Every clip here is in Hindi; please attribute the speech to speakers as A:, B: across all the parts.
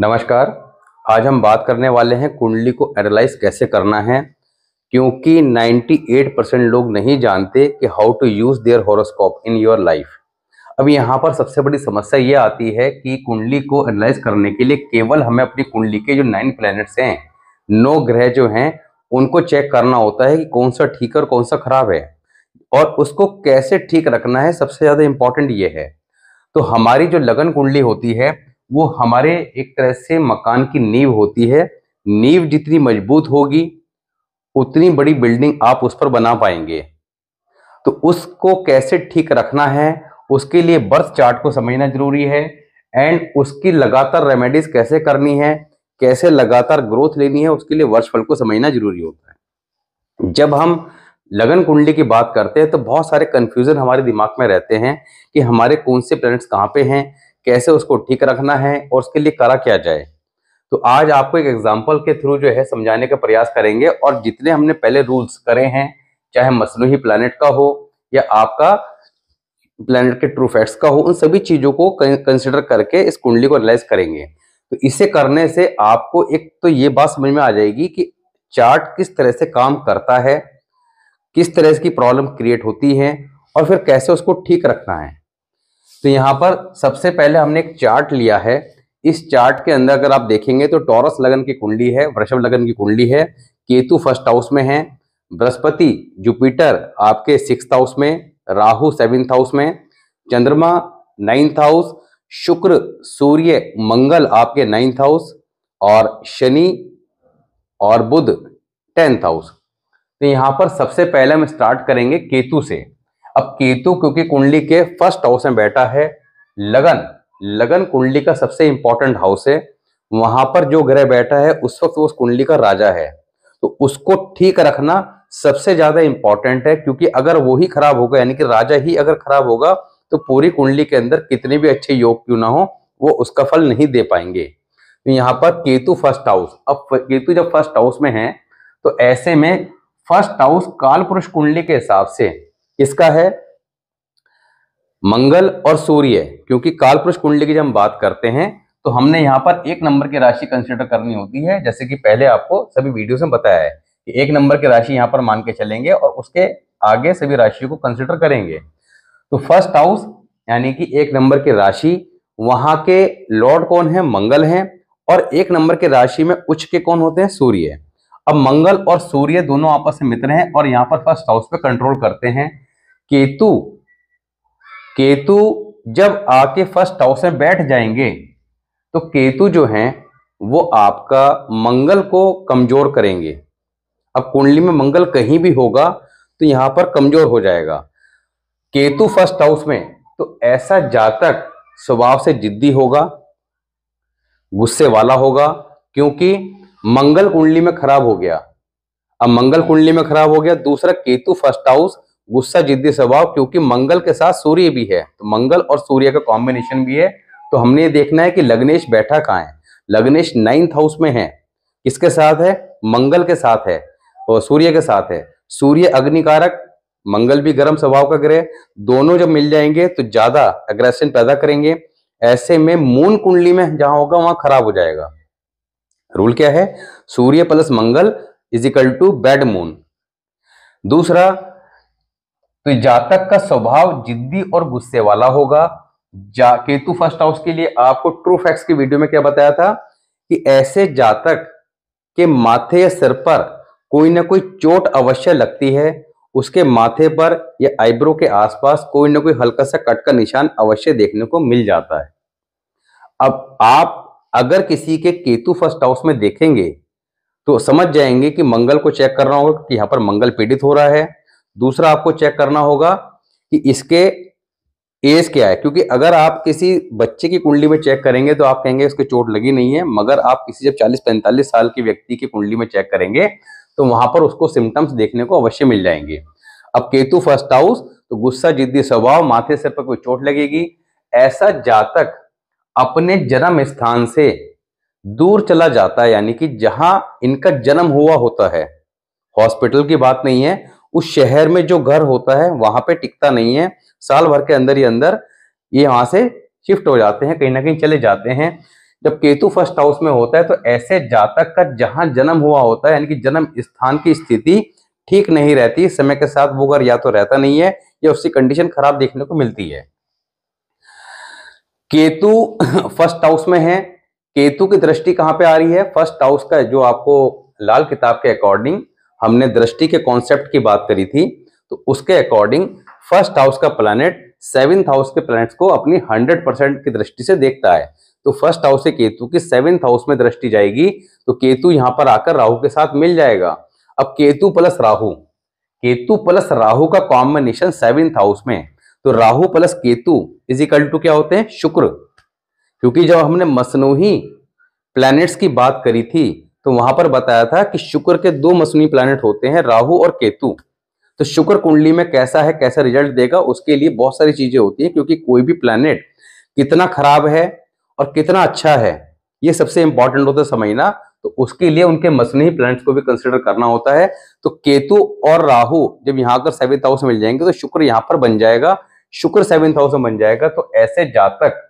A: नमस्कार आज हम बात करने वाले हैं कुंडली को एनालाइज कैसे करना है क्योंकि 98 परसेंट लोग नहीं जानते कि how to use their horoscope in your life अब यहाँ पर सबसे बड़ी समस्या ये आती है कि कुंडली को एनालाइज करने के लिए केवल हमें अपनी कुंडली के जो नाइन प्लैनेट्स हैं नौ ग्रह जो हैं उनको चेक करना होता है कि कौन सा ठीक है और कौन सा खराब है और उसको कैसे ठीक रखना है सबसे ज़्यादा इम्पॉर्टेंट ये है तो हमारी जो लगन कुंडली होती है वो हमारे एक तरह से मकान की नींव होती है नींव जितनी मजबूत होगी उतनी बड़ी बिल्डिंग आप उस पर बना पाएंगे तो उसको कैसे ठीक रखना है उसके लिए बर्थ चार्ट को समझना जरूरी है एंड उसकी लगातार रेमेडीज कैसे करनी है कैसे लगातार ग्रोथ लेनी है उसके लिए वर्षफल को समझना जरूरी होता है जब हम लगन कुंडली की बात करते हैं तो बहुत सारे कन्फ्यूज़न हमारे दिमाग में रहते हैं कि हमारे कौन से प्लैनेट्स कहाँ पे हैं कैसे उसको ठीक रखना है और उसके लिए करा क्या जाए तो आज आपको एक एग्जाम्पल के थ्रू जो है समझाने का प्रयास करेंगे और जितने हमने पहले रूल्स करे हैं चाहे मसनू प्लानट का हो या आपका प्लानट के ट्रू फैक्ट्स का हो उन सभी चीज़ों को कंसिडर करके इस कुंडली को एनालाइज करेंगे तो इसे करने से आपको एक तो ये बात समझ में आ जाएगी कि चार्ट किस तरह से काम करता है किस तरह की प्रॉब्लम क्रिएट होती है और फिर कैसे उसको ठीक रखना है तो यहाँ पर सबसे पहले हमने एक चार्ट लिया है इस चार्ट के अंदर अगर आप देखेंगे तो टॉरस लगन की कुंडली है वृषभ लगन की कुंडली है केतु फर्स्ट हाउस में है बृहस्पति जुपिटर आपके सिक्स हाउस में राहु सेवेंथ हाउस में चंद्रमा नाइन्थ हाउस शुक्र सूर्य मंगल आपके नाइन्थ हाउस और शनि और बुध टेंथ हाउस तो यहाँ पर सबसे पहले हम स्टार्ट करेंगे केतु से अब केतु क्योंकि कुंडली के फर्स्ट हाउस में बैठा है लगन लगन कुंडली का सबसे इंपॉर्टेंट हाउस है वहां पर जो ग्रह बैठा है उस वक्त वो उस कुंडली का राजा है तो उसको ठीक रखना सबसे ज्यादा इंपॉर्टेंट है क्योंकि अगर वो ही खराब होगा यानी कि राजा ही अगर खराब होगा तो पूरी कुंडली के अंदर कितने भी अच्छे योग क्यों ना हो वो उसका फल नहीं दे पाएंगे तो यहाँ पर केतु फर्स्ट हाउस अब केतु जब फर्स्ट हाउस में है तो ऐसे में फर्स्ट हाउस काल पुरुष कुंडली के हिसाब से किसका है मंगल और सूर्य क्योंकि कालपुरुष कुंडली की जब हम बात करते हैं तो हमने यहां पर एक नंबर की राशि कंसिडर करनी होती है जैसे कि पहले आपको सभी वीडियो में बताया है कि एक नंबर की राशि यहाँ पर मान के चलेंगे और उसके आगे सभी राशियों को कंसिडर करेंगे तो फर्स्ट हाउस यानी कि एक नंबर की राशि वहां के लॉर्ड कौन है मंगल है और एक नंबर के राशि में उच्च के कौन होते हैं सूर्य अब मंगल और सूर्य दोनों आपस में मित्र हैं और यहाँ पर फर्स्ट हाउस पे कंट्रोल करते हैं केतु केतु जब आके फर्स्ट हाउस में बैठ जाएंगे तो केतु जो हैं वो आपका मंगल को कमजोर करेंगे अब कुंडली में मंगल कहीं भी होगा तो यहां पर कमजोर हो जाएगा केतु फर्स्ट हाउस में तो ऐसा जातक स्वभाव से जिद्दी होगा गुस्से वाला होगा क्योंकि मंगल कुंडली में खराब हो गया अब मंगल कुंडली में खराब हो गया दूसरा केतु फर्स्ट हाउस गुस्सा जिद्दी स्वभाव क्योंकि मंगल के साथ सूर्य भी है तो मंगल और सूर्य का कॉम्बिनेशन भी है तो हमने ये देखना है कि लग्नेश बैठा कहाँ है लग्नेश नाइन्थ हाउस में है किसके साथ है मंगल के साथ है और सूर्य के साथ है सूर्य अग्निकारक मंगल भी गर्म स्वभाव का ग्रह दोनों जब मिल जाएंगे तो ज्यादा अग्रेशन पैदा करेंगे ऐसे में मून कुंडली में जहां होगा वहां खराब हो जाएगा रूल क्या है Surya plus Mangal is equal to bad moon दूसरा तो जातक का स्वभाव जिद्दी और गुस्से वाला होगा जा केतु फर्स्ट हाउस के लिए आपको ट्रू फैक्ट्स की वीडियो में क्या बताया था कि ऐसे जातक के माथे या सिर पर कोई ना कोई चोट अवश्य लगती है उसके माथे पर या आईब्रो के आसपास कोई ना कोई हल्का सा कट का निशान अवश्य देखने को मिल जाता है अब आप अगर किसी के केतु फर्स्ट हाउस में देखेंगे तो समझ जाएंगे कि मंगल को चेक कर रहा होगा कि यहां पर मंगल पीड़ित हो रहा है दूसरा आपको चेक करना होगा कि इसके एज क्या है क्योंकि अगर आप किसी बच्चे की कुंडली में चेक करेंगे तो आप कहेंगे इसके चोट लगी नहीं है मगर आप किसी जब 40-45 साल के व्यक्ति की कुंडली में चेक करेंगे तो वहां पर उसको सिम्टम्स देखने को अवश्य मिल जाएंगे अब केतु फर्स्ट हाउस तो गुस्सा जिद्दी स्वभाव माथे सिर पर कोई चोट लगेगी ऐसा जातक अपने जन्म स्थान से दूर चला जाता है यानी कि जहां इनका जन्म हुआ होता है हॉस्पिटल की बात नहीं है उस शहर में जो घर होता है वहां पे टिकता नहीं है साल भर के अंदर ही अंदर ये यहाँ से शिफ्ट हो जाते हैं कहीं ना कहीं चले जाते हैं जब केतु फर्स्ट हाउस में होता है तो ऐसे जातक का जहां जन्म हुआ होता है यानी कि जन्म स्थान की स्थिति ठीक नहीं रहती समय के साथ वो घर या तो रहता नहीं है या उसकी कंडीशन खराब देखने को मिलती है केतु फर्स्ट हाउस में है केतु की दृष्टि कहां पे आ रही है फर्स्ट हाउस का जो आपको लाल किताब के अकॉर्डिंग हमने दृष्टि के कॉन्सेप्ट की बात करी थी तो उसके अकॉर्डिंग फर्स्ट हाउस का प्लानिट सेवेंथ हाउस के प्लैनेट्स को अपनी हंड्रेड परसेंट की दृष्टि से देखता है तो फर्स्ट हाउस से केतु की सेवेंथ हाउस में दृष्टि जाएगी तो केतु यहां पर आकर राहु के साथ मिल जाएगा अब केतु प्लस राहु केतु प्लस राहु का कॉम्बिनेशन सेवेंथ हाउस में तो Rahu plus Ketu is equal to क्या होते हैं शुक्र क्योंकि जब हमने मसनूही प्लैनेट्स की बात करी थी तो वहां पर बताया था कि शुक्र के दो मसूनी प्लानिट होते हैं राहु और केतु तो शुक्र कुंडली में कैसा है कैसा रिजल्ट देगा उसके लिए बहुत सारी चीजें होती है क्योंकि कोई भी प्लानिट कितना खराब है और कितना अच्छा है ये सबसे इंपॉर्टेंट होता है समझना तो उसके लिए उनके मसनी प्लैनेट्स को भी कंसिडर करना होता है तो केतु और राहु जब यहां पर सेवेंथ हाउस में मिल जाएंगे तो शुक्र यहां पर बन जाएगा शुक्र सेवेंथ हाउस में बन जाएगा तो ऐसे जातक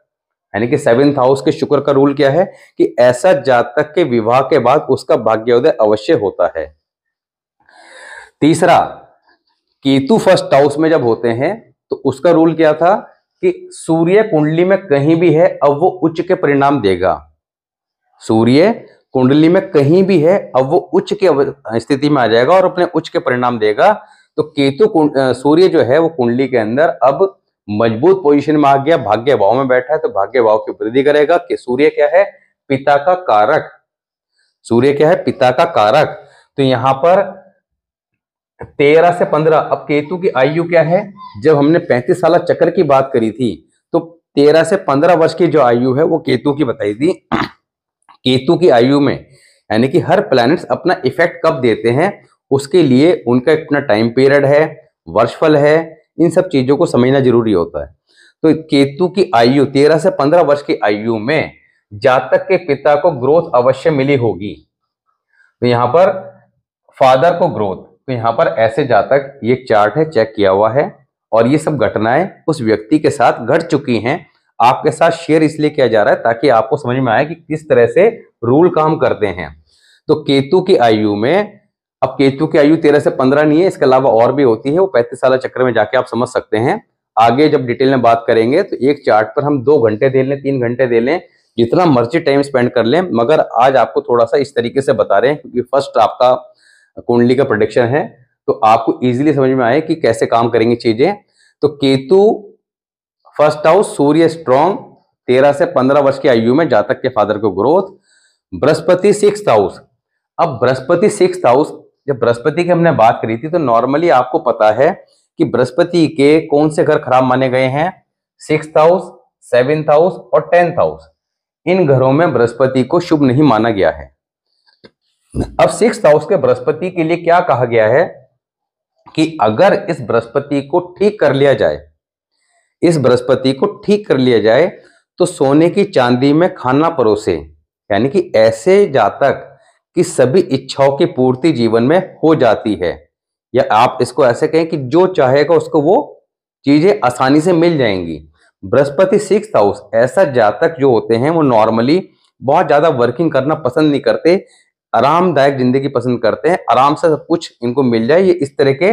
A: यानी कि सेवेंथ हाउस के शुक्र का रूल क्या है कि ऐसा जातक के विवाह के बाद उसका भाग्योदय अवश्य होता है तीसरा केतु फर्स्ट हाउस में जब होते हैं तो उसका रूल क्या था कि सूर्य कुंडली में कहीं भी है अब वो उच्च के परिणाम देगा सूर्य कुंडली में कहीं भी है अब वो उच्च के स्थिति में आ जाएगा और अपने उच्च के परिणाम देगा तो केतु सूर्य जो है वो कुंडली के अंदर अब मजबूत पोजीशन में आ गया भाग्य भाव में बैठा है तो भाग्य भाव की वृद्धि करेगा कि सूर्य क्या है पिता का कारक सूर्य क्या है पिता का कारक तो यहां पर तेरह से पंद्रह अब केतु की आयु क्या है जब हमने पैंतीस साल चक्र की बात करी थी तो तेरह से पंद्रह वर्ष की जो आयु है वो केतु की बताई थी केतु की आयु में यानी कि हर प्लैनेट्स अपना इफेक्ट कब देते हैं उसके लिए उनका अपना टाइम पीरियड है वर्षफल है इन सब चीजों को समझना जरूरी होता है तो केतु की आयु तेरह से पंद्रह वर्ष की आयु में जातक के पिता को ग्रोथ अवश्य मिली होगी तो यहां पर फादर को ग्रोथ तो यहां पर ऐसे जातक ये चार्ट है चेक किया हुआ है और ये सब घटनाएं उस व्यक्ति के साथ घट चुकी हैं आपके साथ शेयर इसलिए किया जा रहा है ताकि आपको समझ में आए कि किस तरह से रूल काम करते हैं तो केतु की आयु में अब केतु की आयु तेरह से पंद्रह नहीं है इसके अलावा और भी होती है वो पैंतीस साल चक्र में जाके आप समझ सकते हैं आगे जब डिटेल में बात करेंगे तो एक चार्ट पर हम दो घंटे दे लें तीन घंटे दे लें जितना मर्जी टाइम स्पेंड कर लें मगर आज आपको थोड़ा सा इस तरीके से बता रहे हैं क्योंकि फर्स्ट आपका कुंडली का प्रोडिक्शन है तो आपको इजीली समझ में आए कि कैसे काम करेंगी चीजें तो Ketu first house Surya strong तेरह से पंद्रह वर्ष की आयु में जातक के फादर को ग्रोथ बृहस्पति सिक्स हाउस अब बृहस्पति सिक्स हाउस जब बृहस्पति की हमने बात करी थी तो नॉर्मली आपको पता है कि बृहस्पति के कौन से घर खराब माने गए हैं सिक्स हाउस सेवेंथ हाउस और टेंथ हाउस इन घरों में बृहस्पति को शुभ नहीं माना गया है अब सिक्स हाउस के बृहस्पति के लिए क्या कहा गया है कि अगर इस बृहस्पति को ठीक कर लिया जाए इस बृहस्पति को ठीक कर लिया जाए तो सोने की चांदी में खाना परोसे यानी कि ऐसे जातक कि सभी इच्छाओं की पूर्ति जीवन में हो जाती है या आप इसको ऐसे कहें कि जो चाहेगा उसको वो चीज़ें आसानी से मिल जाएंगी बृहस्पति सिक्स हाउस ऐसा जातक जो होते हैं वो नॉर्मली बहुत ज़्यादा वर्किंग करना पसंद नहीं करते आरामदायक जिंदगी पसंद करते हैं आराम से सब कुछ इनको मिल जाए ये इस तरह के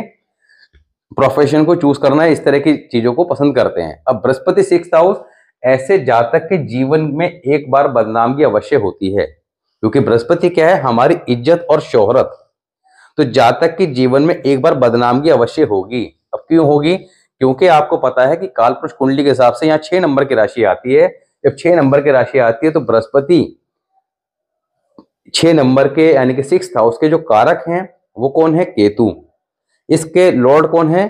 A: प्रोफेशन को चूज करना इस तरह की चीज़ों को पसंद करते हैं अब बृहस्पति सिक्स हाउस ऐसे जातक के जीवन में एक बार बदनामी अवश्य होती है क्योंकि बृहस्पति क्या है हमारी इज्जत और शोहरत तो जातक के जीवन में एक बार बदनामगी अवश्य होगी अब क्यों होगी क्योंकि आपको पता है कि कालपुरुष कुंडली के हिसाब से यहाँ छह नंबर की राशि आती है जब छह नंबर की राशि आती है तो बृहस्पति छह नंबर के यानी कि सिक्स हाउस के जो कारक हैं वो कौन है केतु इसके लॉर्ड कौन है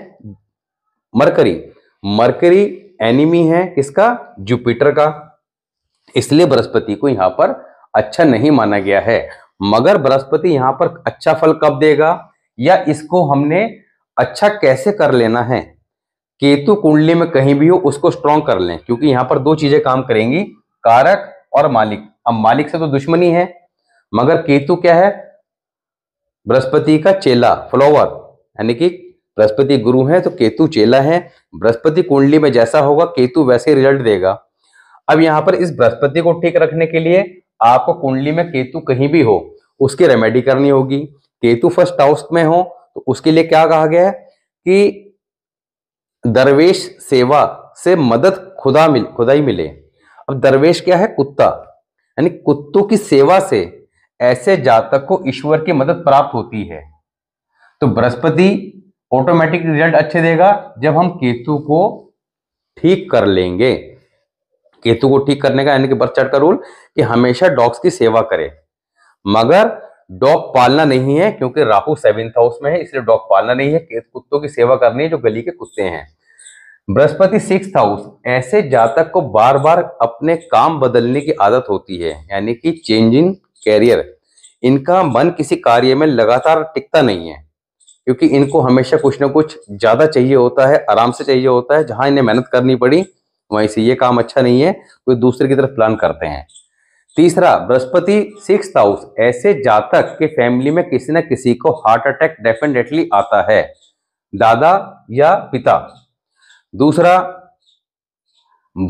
A: मरकरी मरकरी एनिमी है किसका जुपिटर का इसलिए बृहस्पति को यहां पर अच्छा नहीं माना गया है मगर बृहस्पति यहाँ पर अच्छा फल कब देगा या इसको हमने अच्छा कैसे कर लेना है केतु कुंडली में कहीं भी हो उसको स्ट्रॉन्ग कर लें क्योंकि यहाँ पर दो चीजें काम करेंगी कारक और मालिक अब मालिक से तो दुश्मनी है मगर केतु क्या है बृहस्पति का चेला फ्लोवर यानी कि बृहस्पति गुरु है तो केतु चेला है बृहस्पति कुंडली में जैसा होगा केतु वैसे रिजल्ट देगा अब यहाँ पर इस बृहस्पति को ठीक रखने के लिए आपको कुंडली में केतु कहीं भी हो उसकी रेमेडी करनी होगी केतु फर्स्ट हाउस में हो तो उसके लिए क्या कहा गया है कि दरवेश सेवा से मदद खुदा मिल खुदा ही मिले अब दरवेश क्या है कुत्ता यानी कुत्तों की सेवा से ऐसे जातक को ईश्वर की मदद प्राप्त होती है तो बृहस्पति ऑटोमेटिक रिजल्ट अच्छे देगा जब हम केतु को ठीक कर लेंगे केतु को ठीक करने का यानी कि बर्थ चार्ट का रूल कि हमेशा डॉग्स की सेवा करें मगर डॉग पालना नहीं है क्योंकि राहु सेवेंथ हाउस में है इसलिए डॉग पालना नहीं है कुत्तों की सेवा करनी है जो गली के कुत्ते हैं बृहस्पति सिक्स हाउस ऐसे जातक को बार बार अपने काम बदलने की आदत होती है यानी कि चेंजिंग कैरियर इनका मन किसी कार्य में लगातार टिकता नहीं है क्योंकि इनको हमेशा कुछ ना कुछ ज्यादा चाहिए होता है आराम से चाहिए होता है जहां इन्हें मेहनत करनी पड़ी वहीं से ये काम अच्छा नहीं है कोई दूसरे की तरफ प्लान करते हैं तीसरा बृहस्पति सिक्स हाउस ऐसे जातक के फैमिली में किसी न किसी को हार्ट अटैक डेफिनेटली आता है दादा या पिता दूसरा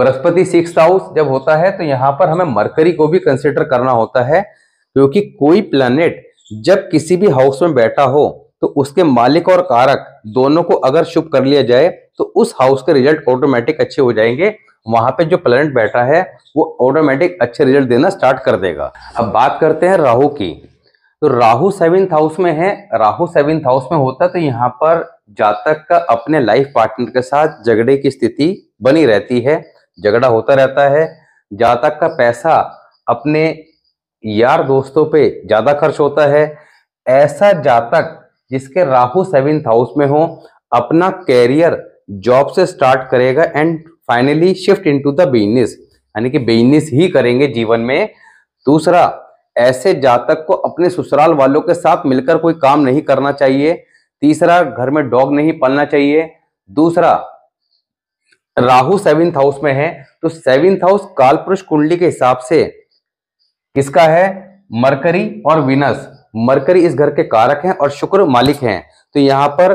A: बृहस्पति सिक्स हाउस जब होता है तो यहां पर हमें मरकरी को भी कंसिडर करना होता है क्योंकि कोई प्लैनेट जब किसी भी हाउस में बैठा हो तो उसके मालिक और कारक दोनों को अगर शुभ कर लिया जाए तो उस हाउस के रिजल्ट ऑटोमेटिक अच्छे हो जाएंगे वहां पे जो प्लेनेट बैठा है वो ऑटोमेटिक अच्छे रिजल्ट देना स्टार्ट कर देगा अब बात करते हैं राहु की तो राहु सेवेंथ हाउस में है राहु सेवेंथ हाउस में होता तो यहाँ पर जातक का अपने लाइफ पार्टनर के साथ झगड़े की स्थिति बनी रहती है झगड़ा होता रहता है जातक का पैसा अपने यार दोस्तों पे ज्यादा खर्च होता है ऐसा जातक जिसके राहु सेवेंथ हाउस में हो अपना कैरियर जॉब से स्टार्ट करेगा and finally shift into the business यानी कि बिजनेस ही करेंगे जीवन में दूसरा ऐसे जातक को अपने ससुराल वालों के साथ मिलकर कोई काम नहीं करना चाहिए तीसरा घर में डॉग नहीं पालना चाहिए दूसरा राहु सेवेंथ हाउस में है तो सेवेंथ हाउस कालपुरुष कुंडली के हिसाब से किसका है मरकरी और विनस मरकरी इस घर के कारक हैं और शुक्र मालिक हैं तो यहाँ पर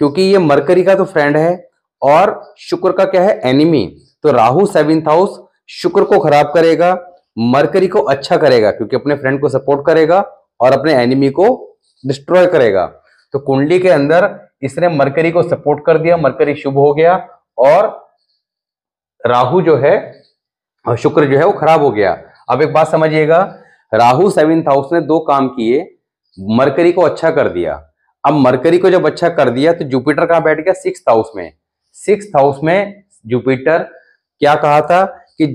A: क्योंकि ये मरकरी का तो फ्रेंड है और शुक्र का क्या है एनिमी तो राहु सेवेंथ हाउस शुक्र को खराब करेगा मरकरी को अच्छा करेगा क्योंकि अपने फ्रेंड को सपोर्ट करेगा और अपने एनिमी को डिस्ट्रॉय करेगा तो कुंडली के अंदर इसने मरकरी को सपोर्ट कर दिया मरकरी शुभ हो गया और राहु जो है शुक्र जो है वो खराब हो गया अब एक बात समझिएगा राहु सेवेंथ हाउस ने दो काम किए मरकरी को अच्छा कर दिया अब मरकरी को जब अच्छा कर दिया तो जुपिटर कहाँ बैठ गया सिक्स हाउस में सिक्स हाउस में जुपिटर क्या कहा था कि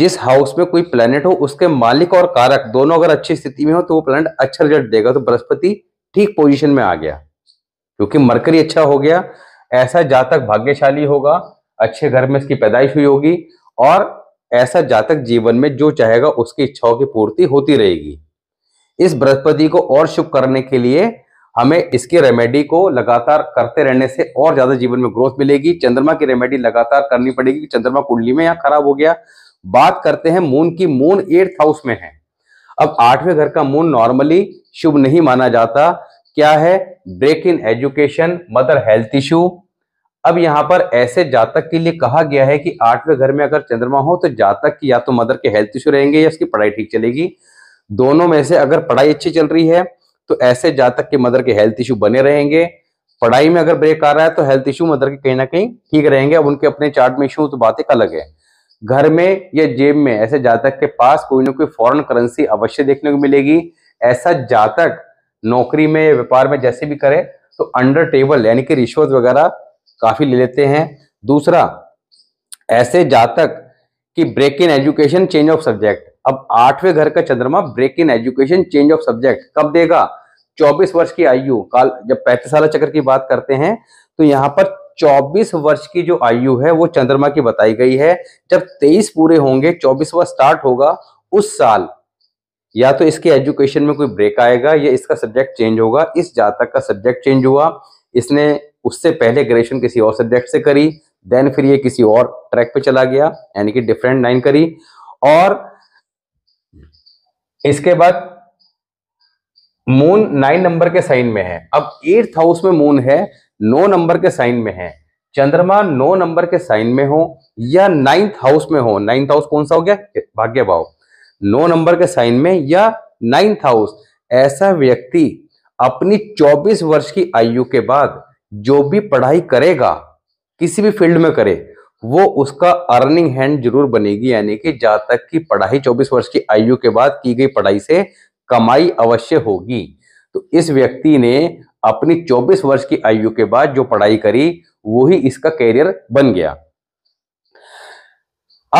A: जिस हाउस में कोई प्लेनेट हो उसके मालिक और कारक दोनों अगर अच्छी स्थिति में हो तो वो प्लेनेट अच्छा रिजल्ट देगा तो बृहस्पति ठीक पोजीशन में आ गया क्योंकि मरकरी अच्छा हो गया ऐसा जातक भाग्यशाली होगा अच्छे घर में इसकी पैदाइश हुई होगी और ऐसा जातक जीवन में जो चाहेगा उसकी इच्छाओं की पूर्ति होती रहेगी इस बृहस्पति को और शुभ करने के लिए हमें इसकी रेमेडी को लगातार करते रहने से और ज्यादा जीवन में ग्रोथ मिलेगी चंद्रमा की रेमेडी लगातार करनी पड़ेगी चंद्रमा कुंडली में या खराब हो गया बात करते हैं मून की मून एट्थ हाउस में है अब आठवें घर का मून नॉर्मली शुभ नहीं माना जाता क्या है break in education mother health issue अब यहाँ पर ऐसे जातक के लिए कहा गया है कि आठवें घर में अगर चंद्रमा हो तो जातक की या तो मदर के हेल्थ इशू रहेंगे या उसकी पढ़ाई ठीक चलेगी दोनों में से अगर पढ़ाई अच्छी चल रही है तो ऐसे जातक तक मदर के हेल्थ इशू बने रहेंगे पढ़ाई में अगर ब्रेक आ रहा है तो हेल्थ इश्यू मदर के कहीं ना कहीं ठीक रहेंगे अब उनके अपने चार्ट में इशू तो बातें अलग है घर में या जेब में ऐसे जातक के पास कोई ना कोई फॉरेन करेंसी अवश्य देखने को मिलेगी ऐसा जातक नौकरी में व्यापार में जैसे भी करे तो अंडर टेबल यानी कि रिश्वत वगैरह काफी ले लेते हैं दूसरा ऐसे जातक की break in education change of subject अब आठवें घर का Chandrama break in education change of subject कब देगा 24 वर्ष की आयु काल जब पैंतीस साल चक्र की बात करते हैं तो यहाँ पर 24 वर्ष की जो आयु है वो चंद्रमा की बताई गई है जब 23 पूरे होंगे वर्ष स्टार्ट होगा उस साल या तो इसके एजुकेशन में कोई ब्रेक आएगा या इसका सब्जेक्ट चेंज होगा इस जातक का सब्जेक्ट चेंज हुआ इसने उससे पहले ग्रेजुएशन किसी और सब्जेक्ट से करी देन फिर ये किसी और ट्रैक पे चला गया यानी कि डिफरेंट लाइन करी और इसके बाद मून नाइन नंबर के साइन में है अब एट्थ हाउस में मून है नौ नंबर के साइन में है चंद्रमा नौ नंबर के साइन में हो या नाइन्थ हाउस में हो नाइन्थ हाउस कौन सा हो गया भाग्य भाव नौ नंबर के साइन में या नाइन्थ हाउस ऐसा व्यक्ति अपनी 24 वर्ष की आयु के बाद जो भी पढ़ाई करेगा किसी भी फील्ड में करे वो उसका अर्निंग हैंड जरूर बनेगी यानी कि जातक की पढ़ाई 24 वर्ष की आयु के बाद की गई पढ़ाई से कमाई अवश्य होगी तो इस व्यक्ति ने अपनी 24 वर्ष की आयु के बाद जो पढ़ाई करी वो ही इसका कैरियर बन गया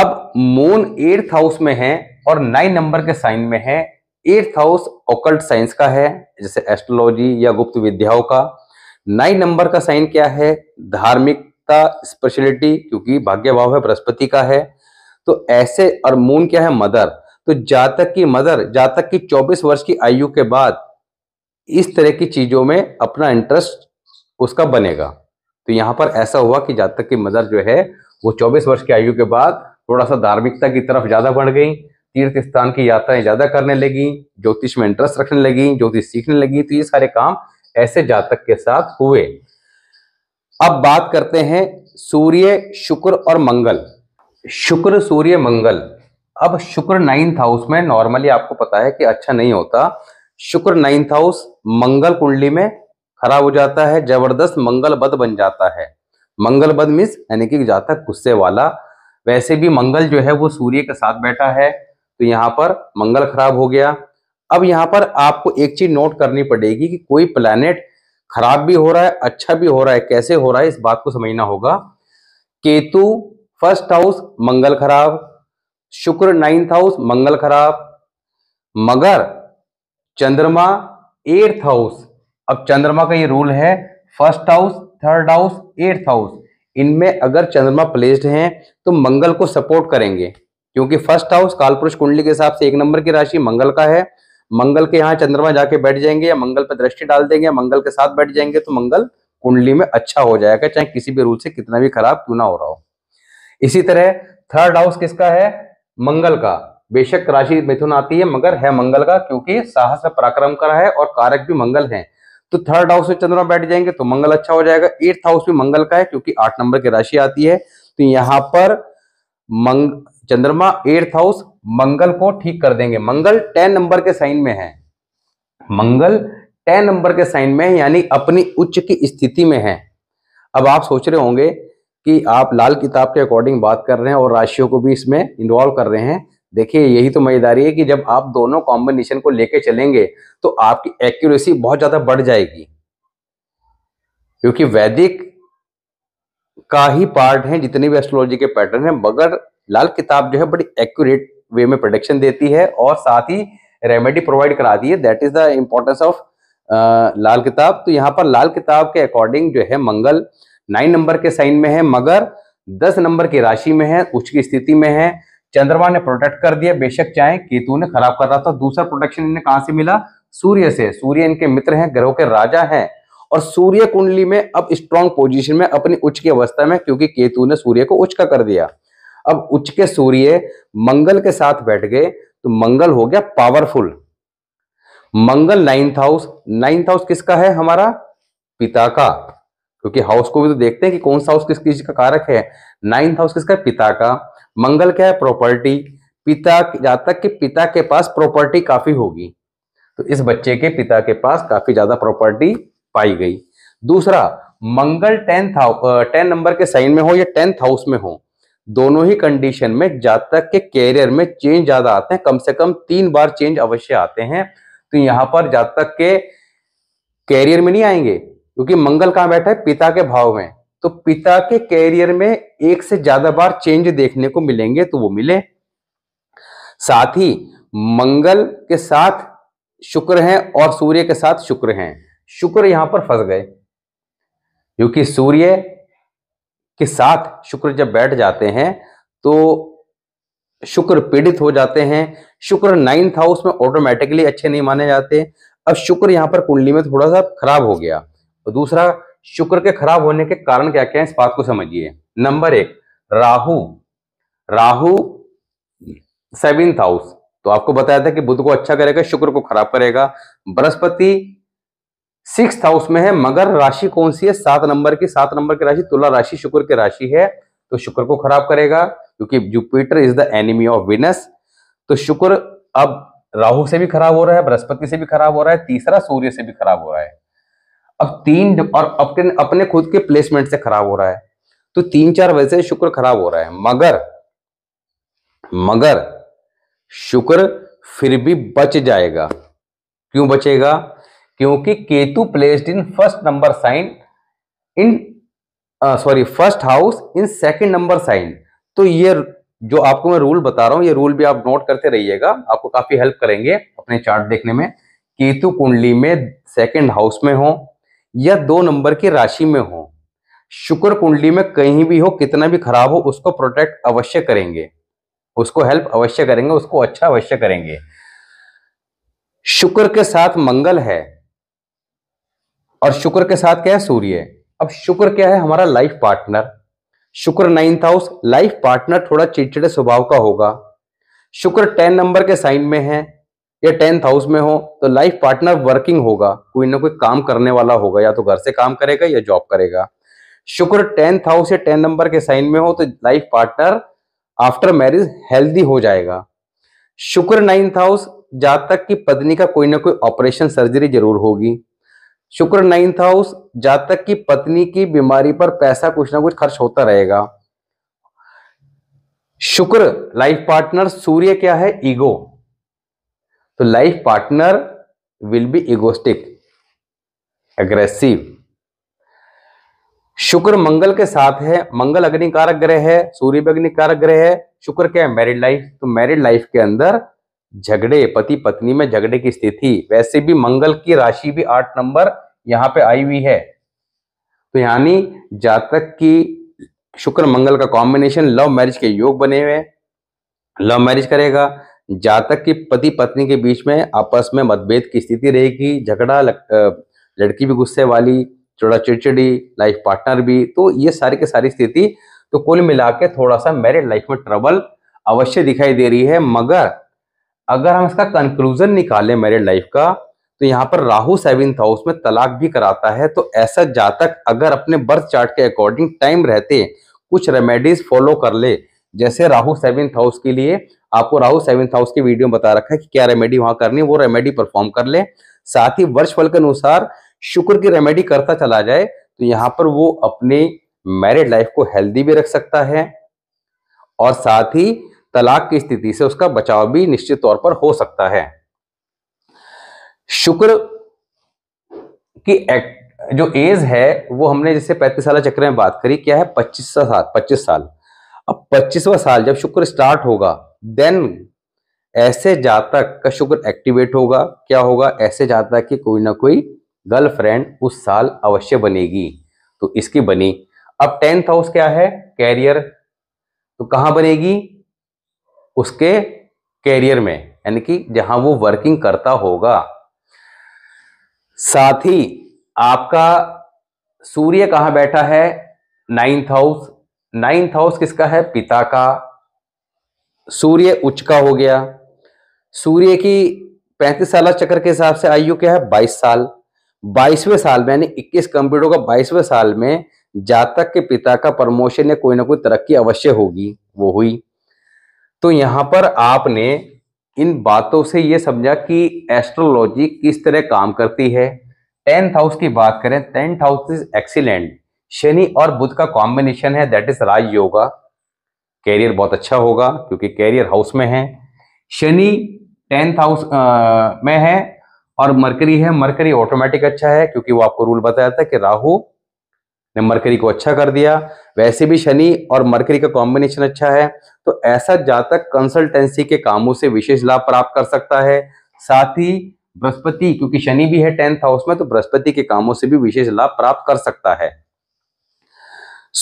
A: अब मून एट्थ हाउस में है और नाइन नंबर के साइन में है एट्थ हाउस ओकल्ट साइंस का है जैसे एस्ट्रोलॉजी या गुप्त विद्याओं का नाइन नंबर का साइन क्या है धार्मिक का स्पेशलिटी क्योंकि भाग्य भाव है बृहस्पति का है तो ऐसे और मून क्या है मदर तो जातक की मदर जातक की 24 वर्ष की आयु के बाद इस तरह की चीजों में अपना इंटरेस्ट उसका बनेगा तो यहाँ पर ऐसा हुआ कि जातक की मदर जो है वो चौबीस वर्ष की आयु के बाद थोड़ा सा धार्मिकता की तरफ ज्यादा बढ़ गई तीर्थ स्थान की यात्राएं ज्यादा करने लगी ज्योतिष में इंटरेस्ट रखने लगी ज्योतिष सीखने लगी तो ये सारे काम ऐसे जातक के साथ हुए अब बात करते हैं सूर्य शुक्र और मंगल शुक्र सूर्य मंगल अब शुक्र नाइन्थ हाउस में नॉर्मली आपको पता है कि अच्छा नहीं होता शुक्र नाइन्थ हाउस मंगल कुंडली में खराब हो जाता है जबरदस्त मंगल बद बन जाता है मंगल बद मीन्स यानी कि जाता गुस्से वाला वैसे भी मंगल जो है वो सूर्य के साथ बैठा है तो यहाँ पर मंगल खराब हो गया अब यहाँ पर आपको एक चीज नोट करनी पड़ेगी कि कोई प्लैनेट खराब भी हो रहा है अच्छा भी हो रहा है कैसे हो रहा है इस बात को समझना होगा केतु फर्स्ट हाउस मंगल खराब शुक्र नाइन्थ हाउस मंगल खराब मगर चंद्रमा एट्थ हाउस अब चंद्रमा का ये रूल है first house third house eighth house इनमें अगर चंद्रमा प्लेस्ड हैं तो मंगल को सपोर्ट करेंगे क्योंकि फर्स्ट हाउस कालपुरुष कुंडली के हिसाब से एक नंबर की राशि मंगल का है मंगल के यहाँ चंद्रमा जाके बैठ जाएंगे या मंगल पर दृष्टि डाल देंगे या मंगल के साथ बैठ जाएंगे तो मंगल कुंडली में अच्छा हो जाएगा चाहे किसी भी रूल से कितना भी खराब क्यों ना हो रहा हो इसी तरह थर्ड हाउस किसका है मंगल का बेशक राशि मिथुन आती है मगर है मंगल का क्योंकि साहस और पराक्रम कर है और कारक भी मंगल है तो थर्ड हाउस में चंद्रमा बैठ जाएंगे तो मंगल अच्छा हो जाएगा एट्थ हाउस भी मंगल का है क्योंकि आठ नंबर की राशि आती है तो यहाँ पर मंग चंद्रमा एर्थ हाउस मंगल को ठीक कर देंगे मंगल टेन नंबर के साइन में है मंगल टेन नंबर के साइन में है यानी अपनी उच्च की स्थिति में है अब आप सोच रहे होंगे कि आप लाल किताब के अकॉर्डिंग बात कर रहे हैं और राशियों को भी इसमें इन्वॉल्व कर रहे हैं देखिए यही तो मजेदारी है कि जब आप दोनों कॉम्बिनेशन को लेके चलेंगे तो आपकी एक्यूरेसी बहुत ज्यादा बढ़ जाएगी क्योंकि वैदिक का ही पार्ट है जितने भी एस्ट्रोलॉजी के पैटर्न है मगर लाल किताब जो है बड़ी एक्यूरेट वे में प्रोडक्शन देती है और साथ ही रेमेडी प्रोवाइड कराती है that is the importance of Lal Kitab तो यहाँ पर लाल किताब के अकॉर्डिंग जो है मंगल नाइन नंबर के साइन में है मगर दस नंबर की राशि में है उच्च की स्थिति में है चंद्रमा ने प्रोटेक्ट कर दिया बेशक चाहे केतु ने खराब कर रहा था दूसरा प्रोटेक्शन इन्हें कहां से मिला सूर्य से सूर्य इनके मित्र हैं ग्रहों के राजा हैं और सूर्य कुंडली में अब स्ट्रांग पोजीशन में अपनी उच्च की अवस्था में क्योंकि केतु ने सूर्य को उच्च का कर दिया अब उच्च के सूर्य मंगल के साथ बैठ गए तो मंगल हो गया powerful Mangal ninth house ninth house किसका है हमारा पिता का क्योंकि हाउस को भी तो देखते हैं कि कौन सा हाउस किस चीज का कारक है नाइन्थ हाउस किसका है पिता का मंगल क्या है प्रॉपर्टी पिता जहां तक कि पिता के पास प्रॉपर्टी काफी होगी तो इस बच्चे के पिता के पास काफी ज्यादा प्रॉपर्टी पाई गई दूसरा मंगल टेंथ टेन नंबर के साइन में हो या टेंथ हाउस में हो दोनों ही कंडीशन में जातक के कैरियर में चेंज ज्यादा आते हैं कम से कम तीन बार चेंज अवश्य आते हैं तो यहां पर जातक के कैरियर में नहीं आएंगे क्योंकि मंगल कहां बैठा है पिता के भाव में तो पिता के कैरियर में एक से ज्यादा बार चेंज देखने को मिलेंगे तो वो मिले साथ ही मंगल के साथ शुक्र हैं और सूर्य के साथ शुक्र हैं शुक्र यहां पर फंस गए क्योंकि सूर्य के साथ शुक्र जब बैठ जाते हैं तो शुक्र पीड़ित हो जाते हैं शुक्र नाइन्थ हाउस में ऑटोमेटिकली अच्छे नहीं माने जाते अब शुक्र यहाँ पर कुंडली में थोड़ा सा खराब हो गया और दूसरा शुक्र के खराब होने के कारण क्या क्या है इस बात को समझिए नंबर एक राहु राहु सेवेंथ हाउस तो आपको बताया था कि बुध को अच्छा करेगा शुक्र को खराब करेगा बृहस्पति सिक्स हाउस में है मगर राशि कौन सी है सात नंबर की सात नंबर की राशि तुला राशि शुक्र की राशि है तो शुक्र को खराब करेगा क्योंकि Jupiter is the enemy of Venus तो शुक्र अब राहु से भी खराब हो रहा है बृहस्पति से भी खराब हो रहा है तीसरा सूर्य से भी खराब हो रहा है अब तीन और अपने अपने खुद के प्लेसमेंट से खराब हो रहा है तो तीन चार वजह से शुक्र खराब हो रहा है मगर मगर शुक्र फिर भी बच जाएगा क्यों बचेगा क्योंकि Ketu placed in first number sign in sorry first house in second number sign तो ये जो आपको मैं रूल बता रहा हूं ये रूल भी आप नोट करते रहिएगा आपको काफी हेल्प करेंगे अपने चार्ट देखने में केतु कुंडली में सेकंड हाउस में हो या दो नंबर की राशि में हो शुक्र कुंडली में कहीं भी हो कितना भी खराब हो उसको प्रोटेक्ट अवश्य करेंगे उसको हेल्प अवश्य करेंगे उसको अच्छा अवश्य करेंगे शुक्र के साथ मंगल है और शुक्र के साथ क्या है सूर्य है अब शुक्र क्या है हमारा life partner Shukra ninth house life partner थोड़ा चिड़चिड़े स्वभाव का होगा शुक्र टेन नंबर के साइन में है या टेंथ हाउस में हो तो लाइफ पार्टनर वर्किंग होगा कोई ना कोई काम करने वाला होगा या तो घर से काम करेगा या जॉब करेगा शुक्र टेंथ हाउस या टेन नंबर के साइन में हो तो life partner after marriage healthy हो जाएगा शुक्र नाइन्थ हाउस जातक तक पत्नी का कोई ना कोई ऑपरेशन सर्जरी जरूर होगी शुक्र नाइन्थ हाउस जातक की पत्नी की बीमारी पर पैसा कुछ ना कुछ खर्च होता रहेगा शुक्र लाइफ पार्टनर सूर्य क्या है ईगो तो life partner will be egoistic aggressive Shukra Mangal के साथ है मंगल अग्निकारक ग्रह है सूर्य भी अग्निकारक ग्रह है शुक्र क्या है मैरिड लाइफ तो मैरिड लाइफ के अंदर झगड़े पति पत्नी में झगड़े की स्थिति वैसे भी मंगल की राशि भी आठ नंबर यहाँ पे आई हुई है तो यानी जातक की शुक्र मंगल का कॉम्बिनेशन लव मैरिज के योग बने हुए लव मैरिज करेगा जातक की पति पत्नी के बीच में आपस में मतभेद की स्थिति रहेगी झगड़ा लड़की भी गुस्से वाली थोड़ा चिड़चिड़ी लाइफ पार्टनर भी तो ये सारी की सारी स्थिति तो कुल मिला थोड़ा सा मैरिड लाइफ में ट्रबल अवश्य दिखाई दे रही है मगर अगर हम इसका कंक्लूजन निकालें मैरिड लाइफ का तो यहाँ पर राहु सेवेंथ हाउस में तलाक भी कराता है तो ऐसा जातक अगर अपने बर्थ चार्ट के अकॉर्डिंग टाइम रहते कुछ रेमेडीज फॉलो कर ले जैसे राहु सेवेंथ हाउस के लिए आपको राहु सेवेंथ हाउस की वीडियो में बता रखा है कि क्या रेमेडी वहां करनी है वो रेमेडी परफॉर्म कर ले साथ ही वर्ष फल के अनुसार शुक्र की रेमेडी करता चला जाए तो यहाँ पर वो अपने मैरिड लाइफ को हेल्दी भी रख सकता है और साथ ही तलाक की स्थिति से उसका बचाव भी निश्चित तौर पर हो सकता है शुक्र की एक्ट जो एज है वो हमने जैसे पैंतीस साल चक्र में बात करी क्या है पच्चीसवा साल पच्चीस साल अब पच्चीसवा साल जब शुक्र स्टार्ट होगा देन ऐसे जातक का शुक्र एक्टिवेट होगा क्या होगा ऐसे जातक की कोई ना कोई गर्लफ्रेंड उस साल अवश्य बनेगी तो इसकी बनी अब टेंथ हाउस क्या है कैरियर तो कहां बनेगी उसके कैरियर में यानी कि जहां वो वर्किंग करता होगा साथ ही आपका सूर्य कहां बैठा है नाइन्थ हाउस नाइन्थ हाउस किसका है पिता का सूर्य उच्च का हो गया सूर्य की पैंतीस साल चक्र के हिसाब से आयु क्या है बाईस साल बाईसवें साल में यानी इक्कीस कंप्यूटर का बाईसवें साल में जातक के पिता का प्रमोशन या कोई ना कोई तरक्की अवश्य होगी वो हुई तो यहां पर आपने इन बातों से ये समझा कि एस्ट्रोलॉजी किस तरह काम करती है टेंथ हाउस की बात करें tenth house is excellent Shani और बुध का कॉम्बिनेशन है that is Raj Yoga career बहुत अच्छा होगा क्योंकि कैरियर हाउस में है शनि टेंथ हाउस में है और मरकरी है मरकरी ऑटोमेटिक अच्छा है क्योंकि वो आपको रूल बताया था कि राहु ने मरकरी को अच्छा कर दिया वैसे भी शनि और मरकरी का कॉम्बिनेशन अच्छा है तो ऐसा जातक कंसल्टेंसी के कामों से विशेष लाभ प्राप्त कर सकता है साथ ही बृहस्पति क्योंकि शनि भी है टेंथ हाउस में तो बृहस्पति के कामों से भी विशेष लाभ प्राप्त कर सकता है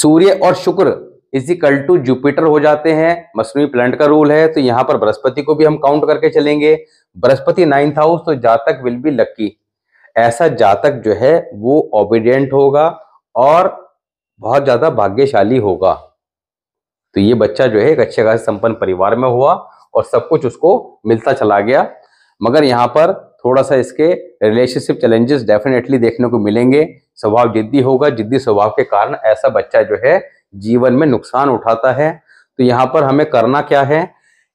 A: सूर्य और शुक्र इजिकल टू जुपिटर हो जाते हैं मसनू प्लांट का रूल है तो यहां पर बृहस्पति को भी हम काउंट करके चलेंगे बृहस्पति नाइन्थ हाउस तो जातक विल बी लक्की ऐसा जातक जो है वो ओबिडियंट होगा और बहुत ज़्यादा भाग्यशाली होगा तो ये बच्चा जो है एक अच्छे खास संपन्न परिवार में हुआ और सब कुछ उसको मिलता चला गया मगर यहाँ पर थोड़ा सा इसके रिलेशनशिप चैलेंजेस डेफिनेटली देखने को मिलेंगे स्वभाव जिद्दी होगा जिद्दी स्वभाव के कारण ऐसा बच्चा जो है जीवन में नुकसान उठाता है तो यहाँ पर हमें करना क्या है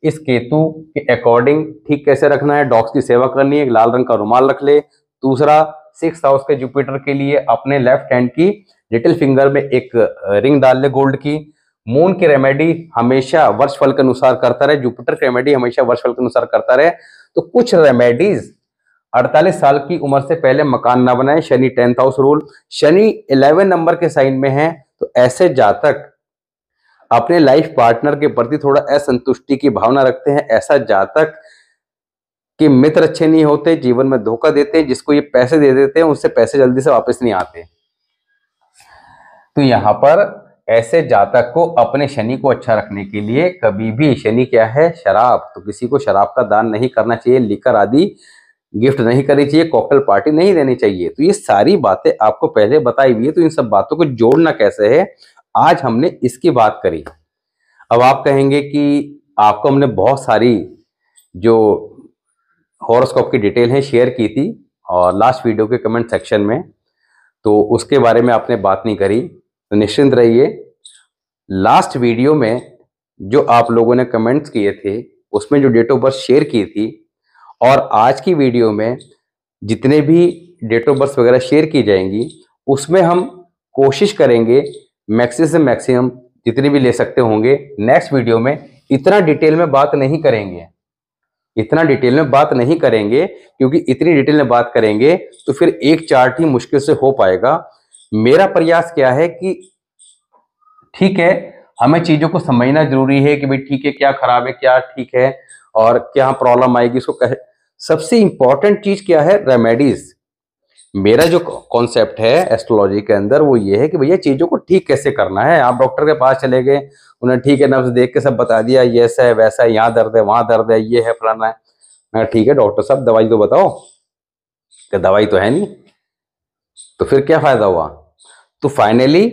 A: इस केतु के अकॉर्डिंग ठीक कैसे रखना है डॉग्स की सेवा करनी है लाल रंग का रुमाल रख ले दूसरा सिक्स हाउस के जुपिटर के लिए अपने लेफ्ट हैंड की लिटिल फिंगर में एक रिंग डाल ले गोल्ड की मून की रेमेडी हमेशा वर्ष फल के अनुसार करता रहे जुपिटर की रेमेडी हमेशा वर्ष फल के अनुसार करता रहे तो कुछ रेमेडीज 48 साल की उम्र से पहले मकान ना बनाए Shani tenth house rule Shani 11 number के साइन में है तो ऐसे जातक अपने लाइफ पार्टनर के प्रति थोड़ा असंतुष्टि की भावना रखते हैं ऐसा जातक कि मित्र अच्छे नहीं होते जीवन में धोखा देते हैं जिसको ये पैसे दे देते हैं उससे पैसे जल्दी से वापस नहीं आते तो यहाँ पर ऐसे जातक को अपने शनि को अच्छा रखने के लिए कभी भी शनि क्या है शराब तो किसी को शराब का दान नहीं करना चाहिए लिकर आदि गिफ्ट नहीं करनी चाहिए कॉकल पार्टी नहीं देनी चाहिए तो ये सारी बातें आपको पहले बताई हुई है तो इन सब बातों को जोड़ना कैसे है आज हमने इसकी बात करी अब आप कहेंगे कि आपको हमने बहुत सारी जो हॉरोस्कोप की डिटेल है शेयर की थी और लास्ट वीडियो के कमेंट सेक्शन में तो उसके बारे में आपने बात नहीं करी तो निश्चिंत रहिए लास्ट वीडियो में जो आप लोगों ने कमेंट्स किए थे उसमें जो डेट ऑफ बर्थ शेयर की थी और आज की वीडियो में जितने भी डेट ऑफ बर्थ वगैरह शेयर की जाएंगी उसमें हम कोशिश करेंगे मैक्सिम से मैक्सिमम जितने भी ले सकते होंगे नेक्स्ट वीडियो में इतना डिटेल में बात नहीं करेंगे इतना डिटेल में बात नहीं करेंगे क्योंकि इतनी डिटेल में बात करेंगे तो फिर एक चार्ट ही मुश्किल से हो पाएगा मेरा प्रयास क्या है कि ठीक है हमें चीज़ों को समझना जरूरी है कि भाई ठीक है क्या खराब है क्या ठीक है और क्या प्रॉब्लम आएगी इसको कह सबसे इंपॉर्टेंट चीज़ क्या है रेमेडीज़ मेरा जो कॉन्सेप्ट है एस्ट्रोलॉजी के अंदर वो ये है कि भैया चीज़ों को ठीक कैसे करना है आप डॉक्टर के पास चले गए उन्हें ठीक है नब्स देख के सब बता दिया ये ऐसा है वैसा है यहाँ दर्द है वहां दर्द है ये है फलाना है ठीक है डॉक्टर साहब दवाई तो बताओ क्या दवाई तो है नहीं तो फिर क्या फायदा हुआ तो finally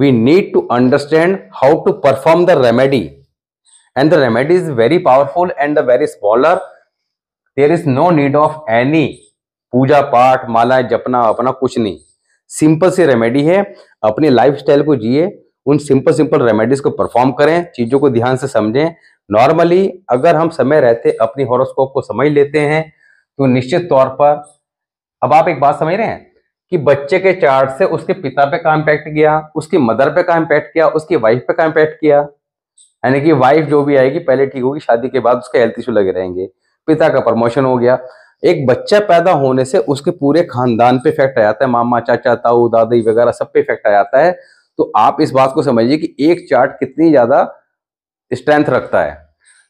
A: we need to understand how to perform the remedy and the remedy is very powerful and the very smaller there is no need of any puja पाठ माला जपना अपना कुछ नहीं सिंपल सी रेमेडी है अपनी लाइफ को जिए उन सिंपल सिंपल रेमेडीज को परफॉर्म करें चीज़ों को ध्यान से समझें नॉर्मली अगर हम समय रहते अपनी हॉरोस्कोप को समझ लेते हैं तो निश्चित तौर पर अब आप एक बात समझ रहे हैं कि बच्चे के चार्ट से उसके पिता पे का इम्पैक्ट किया उसकी मदर पे का इम्पैक्ट किया उसकी वाइफ पे का इम्पैक्ट किया यानी कि वाइफ जो भी आएगी पहले ठीक होगी शादी के बाद उसके हेल्थ इशू लगे रहेंगे पिता का प्रमोशन हो गया एक बच्चा पैदा होने से उसके पूरे खानदान पे इफेक्ट आ जाता है मामा चाचा ताऊ दादी वगैरह सब पे इफेक्ट आ जाता है तो आप इस बात को समझिए कि एक चार्ट कितनी ज्यादा स्ट्रेंथ रखता है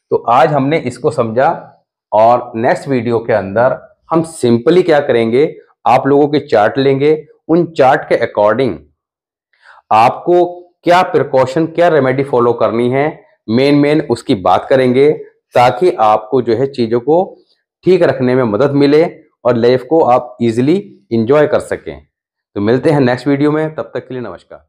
A: तो आज हमने इसको समझा और नेक्स्ट वीडियो के अंदर हम सिंपली क्या करेंगे आप लोगों के चार्ट लेंगे उन चार्ट के अकॉर्डिंग आपको क्या प्रिकॉशन क्या रेमेडी फॉलो करनी है मेन मेन उसकी बात करेंगे ताकि आपको जो है चीज़ों को ठीक रखने में मदद मिले और लाइफ को आप इजिली इंजॉय कर सकें तो मिलते हैं नेक्स्ट वीडियो में तब तक के लिए नमस्कार